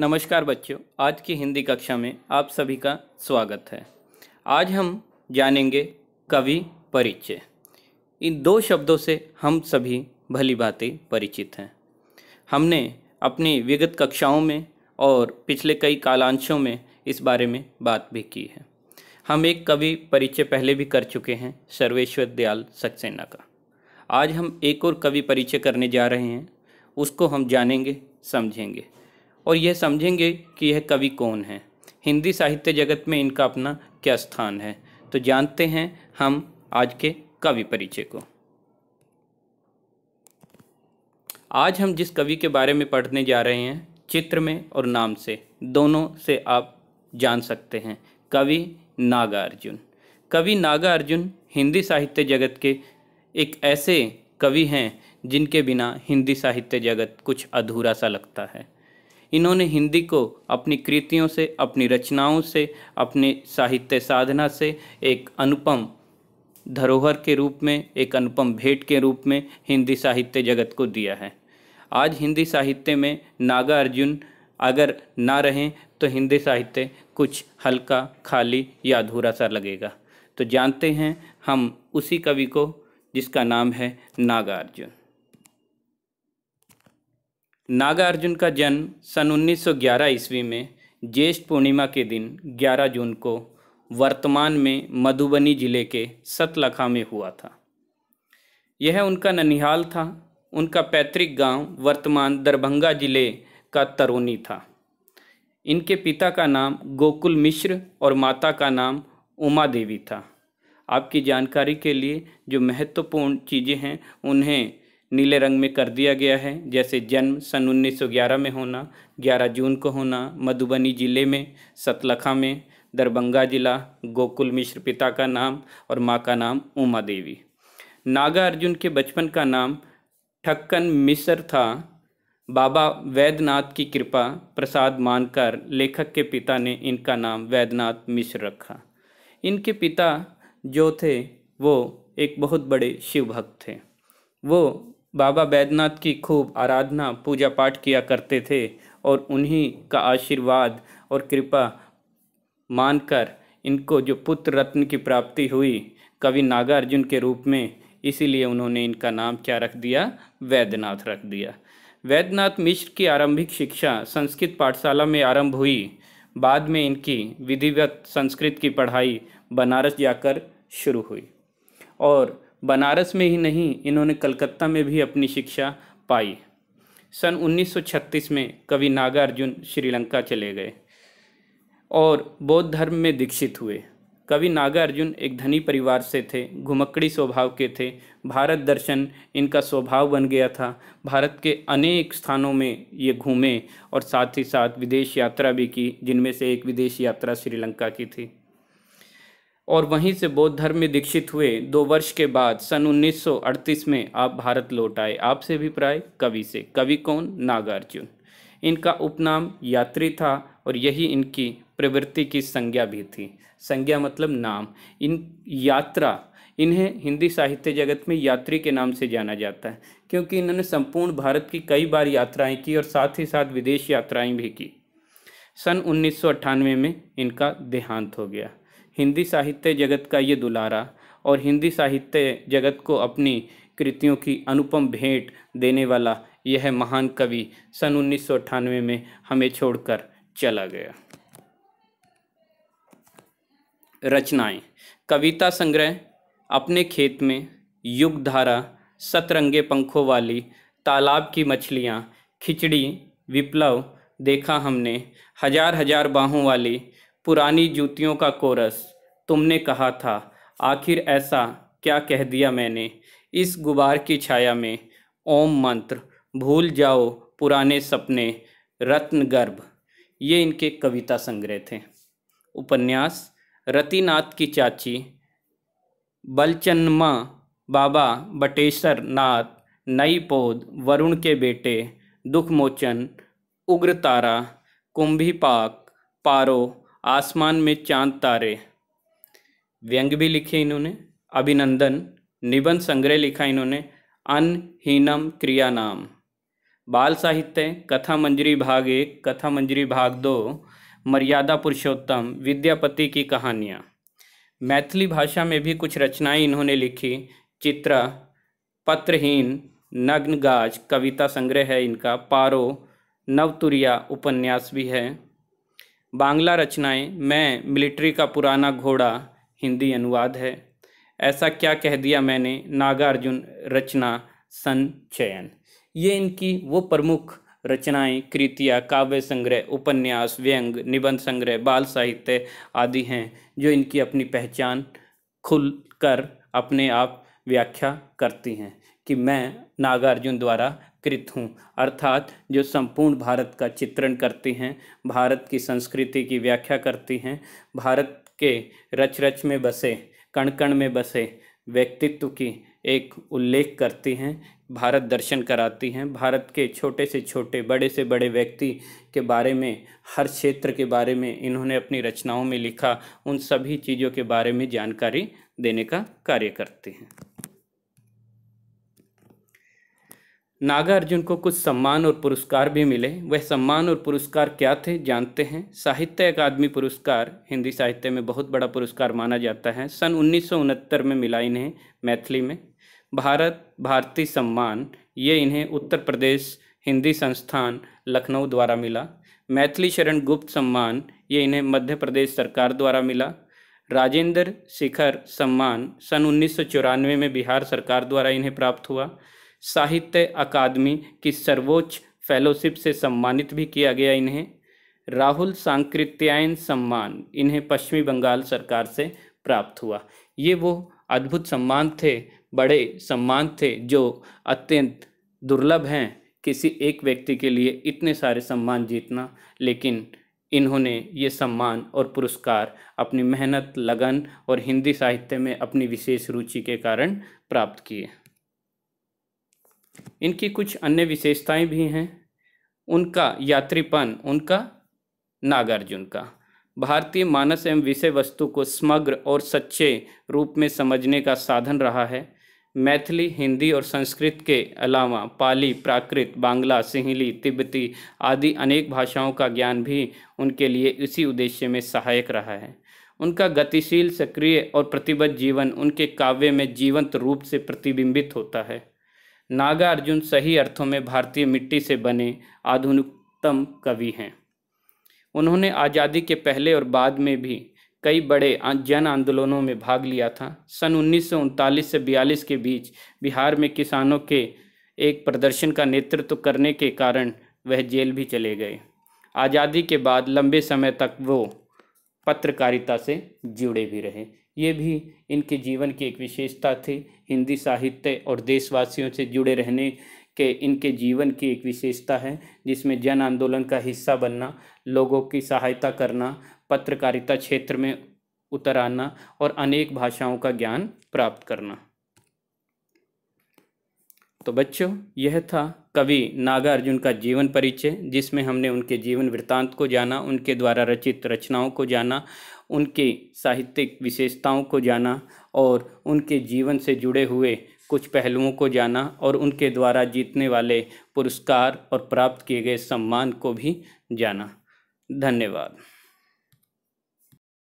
नमस्कार बच्चों आज की हिंदी कक्षा में आप सभी का स्वागत है आज हम जानेंगे कवि परिचय इन दो शब्दों से हम सभी भली भांति परिचित हैं हमने अपनी विगत कक्षाओं में और पिछले कई कालांशों में इस बारे में बात भी की है हम एक कवि परिचय पहले भी कर चुके हैं सर्वेश्वर दयाल सक्सेना का आज हम एक और कवि परिचय करने जा रहे हैं उसको हम जानेंगे समझेंगे और यह समझेंगे कि यह कवि कौन है हिंदी साहित्य जगत में इनका अपना क्या स्थान है तो जानते हैं हम आज के कवि परिचय को आज हम जिस कवि के बारे में पढ़ने जा रहे हैं चित्र में और नाम से दोनों से आप जान सकते हैं कवि नागार्जुन कवि नागार्जुन हिंदी साहित्य जगत के एक ऐसे कवि हैं जिनके बिना हिंदी साहित्य जगत कुछ अधूरा सा लगता है इन्होंने हिंदी को अपनी कृतियों से अपनी रचनाओं से अपने साहित्य साधना से एक अनुपम धरोहर के रूप में एक अनुपम भेंट के रूप में हिंदी साहित्य जगत को दिया है आज हिंदी साहित्य में नागा अर्जुन अगर ना रहें तो हिंदी साहित्य कुछ हल्का खाली या अधूरा सा लगेगा तो जानते हैं हम उसी कवि को जिसका नाम है नागार्जुन नागार्जुन का जन्म सन 1911 ईस्वी में ज्येष्ठ पूर्णिमा के दिन 11 जून को वर्तमान में मधुबनी जिले के सतलखा में हुआ था यह उनका ननिहाल था उनका पैतृक गांव वर्तमान दरभंगा जिले का तरोनी था इनके पिता का नाम गोकुल मिश्र और माता का नाम उमा देवी था आपकी जानकारी के लिए जो महत्वपूर्ण चीज़ें हैं उन्हें नीले रंग में कर दिया गया है जैसे जन्म सन 1911 में होना 11 जून को होना मधुबनी ज़िले में सतलखा में दरभंगा जिला गोकुल मिश्र पिता का नाम और माँ का नाम उमा देवी नागा अर्जुन के बचपन का नाम ठक्कन मिसर था बाबा वैद्यनाथ की कृपा प्रसाद मानकर लेखक के पिता ने इनका नाम वैद्यनाथ मिश्र रखा इनके पिता जो थे वो एक बहुत बड़े शिव भक्त थे वो बाबा बैद्यनाथ की खूब आराधना पूजा पाठ किया करते थे और उन्हीं का आशीर्वाद और कृपा मानकर इनको जो पुत्र रत्न की प्राप्ति हुई कवि नागार्जुन के रूप में इसीलिए उन्होंने इनका नाम क्या रख दिया वैद्यनाथ रख दिया वैद्यनाथ मिश्र की आरंभिक शिक्षा संस्कृत पाठशाला में आरंभ हुई बाद में इनकी विधिवत संस्कृत की पढ़ाई बनारस जाकर शुरू हुई और बनारस में ही नहीं इन्होंने कलकत्ता में भी अपनी शिक्षा पाई सन 1936 में कवि नागार्जुन श्रीलंका चले गए और बौद्ध धर्म में दीक्षित हुए कवि नागार्जुन एक धनी परिवार से थे घुमक्कड़ी स्वभाव के थे भारत दर्शन इनका स्वभाव बन गया था भारत के अनेक स्थानों में ये घूमे और साथ ही साथ विदेश यात्रा भी की जिनमें से एक विदेश यात्रा श्रीलंका की थी और वहीं से बौद्ध धर्म में दीक्षित हुए दो वर्ष के बाद सन 1938 में आप भारत लौट आए आपसे भी प्राय कवि से कवि कौन नागार्जुन इनका उपनाम यात्री था और यही इनकी प्रवृत्ति की संज्ञा भी थी संज्ञा मतलब नाम इन यात्रा इन्हें हिंदी साहित्य जगत में यात्री के नाम से जाना जाता है क्योंकि इन्होंने संपूर्ण भारत की कई बार यात्राएं की और साथ ही साथ विदेश यात्राएं भी की सन उन्नीस में इनका देहांत हो गया हिंदी साहित्य जगत का ये दुलारा और हिंदी साहित्य जगत को अपनी कृतियों की अनुपम भेंट देने वाला यह महान कवि सन उन्नीस में हमें छोड़कर चला गया रचनाएं कविता संग्रह अपने खेत में युग धारा सतरंगे पंखों वाली तालाब की मछलियाँ खिचड़ी विप्लव देखा हमने हजार हजार बाहों वाली पुरानी जूतियों का कोरस तुमने कहा था आखिर ऐसा क्या कह दिया मैंने इस गुबार की छाया में ओम मंत्र भूल जाओ पुराने सपने रत्न गर्भ ये इनके कविता संग्रह थे उपन्यास रतिनाथ की चाची बलचन्मा बाबा बटेश्वर नाथ नई पौध वरुण के बेटे दुखमोचन उग्रतारा कुंभी पाक पारो आसमान में चांद तारे व्यंग भी लिखे इन्होंने अभिनंदन निबंध संग्रह लिखा इन्होंने अन हीनम क्रिया नाम बाल साहित्य कथा मंजरी भाग एक कथा मंजरी भाग दो मर्यादा पुरुषोत्तम विद्यापति की कहानियाँ मैथिली भाषा में भी कुछ रचनाएं इन्होंने लिखी चित्र पत्रहीन नग्न गाज कविता संग्रह है इनका पारो नवतुरिया उपन्यास भी है बांग्ला रचनाएं मैं मिलिट्री का पुराना घोड़ा हिंदी अनुवाद है ऐसा क्या कह दिया मैंने नागार्जुन रचना सन चयन ये इनकी वो प्रमुख रचनाएं कृतियाँ काव्य संग्रह उपन्यास व्यंग निबंध संग्रह बाल साहित्य आदि हैं जो इनकी अपनी पहचान खुल कर अपने आप व्याख्या करती हैं कि मैं नागार्जुन द्वारा कृत हूँ अर्थात जो संपूर्ण भारत का चित्रण करती हैं भारत की संस्कृति की व्याख्या करती हैं भारत के रच रच में बसे कण कण में बसे व्यक्तित्व की एक उल्लेख करती हैं भारत दर्शन कराती हैं भारत के छोटे से छोटे बड़े से बड़े व्यक्ति के बारे में हर क्षेत्र के बारे में इन्होंने अपनी रचनाओं में लिखा उन सभी चीज़ों के बारे में जानकारी देने का कार्य करते हैं नागार्जुन को कुछ सम्मान और पुरस्कार भी मिले वह सम्मान और पुरस्कार क्या थे जानते हैं साहित्य अकादमी पुरस्कार हिंदी साहित्य में बहुत बड़ा पुरस्कार माना जाता है सन उन्नीस में मिला इन्हें मैथिली में भारत भारती सम्मान ये इन्हें उत्तर प्रदेश हिंदी संस्थान लखनऊ द्वारा मिला मैथिली शरण गुप्त सम्मान ये इन्हें मध्य प्रदेश सरकार द्वारा मिला राजेंद्र शिखर सम्मान सन उन्नीस में बिहार सरकार द्वारा इन्हें प्राप्त हुआ साहित्य अकादमी की सर्वोच्च फेलोशिप से सम्मानित भी किया गया इन्हें राहुल सांकृत्यायन सम्मान इन्हें पश्चिमी बंगाल सरकार से प्राप्त हुआ ये वो अद्भुत सम्मान थे बड़े सम्मान थे जो अत्यंत दुर्लभ हैं किसी एक व्यक्ति के लिए इतने सारे सम्मान जीतना लेकिन इन्होंने ये सम्मान और पुरस्कार अपनी मेहनत लगन और हिंदी साहित्य में अपनी विशेष रुचि के कारण प्राप्त किए इनकी कुछ अन्य विशेषताएं भी हैं उनका यात्रीपन उनका नागार्जुन का भारतीय मानस एवं विषय वस्तु को समग्र और सच्चे रूप में समझने का साधन रहा है मैथिली हिंदी और संस्कृत के अलावा पाली प्राकृत बांग्ला सिंहली तिब्बती आदि अनेक भाषाओं का ज्ञान भी उनके लिए इसी उद्देश्य में सहायक रहा है उनका गतिशील सक्रिय और प्रतिबद्ध जीवन उनके काव्य में जीवंत रूप से प्रतिबिंबित होता है नागार्जुन सही अर्थों में भारतीय मिट्टी से बने आधुनिकतम कवि हैं उन्होंने आज़ादी के पहले और बाद में भी कई बड़े जन आंदोलनों में भाग लिया था सन उन्नीस से बयालीस के बीच बिहार में किसानों के एक प्रदर्शन का नेतृत्व करने के कारण वह जेल भी चले गए आज़ादी के बाद लंबे समय तक वो पत्रकारिता से जुड़े भी रहे ये भी इनके जीवन की एक विशेषता थी हिंदी साहित्य और देशवासियों से जुड़े रहने के इनके जीवन की एक विशेषता है जिसमें जन आंदोलन का हिस्सा बनना लोगों की सहायता करना पत्रकारिता क्षेत्र में उतर आना और अनेक भाषाओं का ज्ञान प्राप्त करना तो बच्चों यह था कवि नागार्जुन का जीवन परिचय जिसमें हमने उनके जीवन वृत्तांत को जाना उनके द्वारा रचित रचनाओं को जाना उनके साहित्यिक विशेषताओं को जाना और उनके जीवन से जुड़े हुए कुछ पहलुओं को जाना और उनके द्वारा जीतने वाले पुरस्कार और प्राप्त किए गए सम्मान को भी जाना धन्यवाद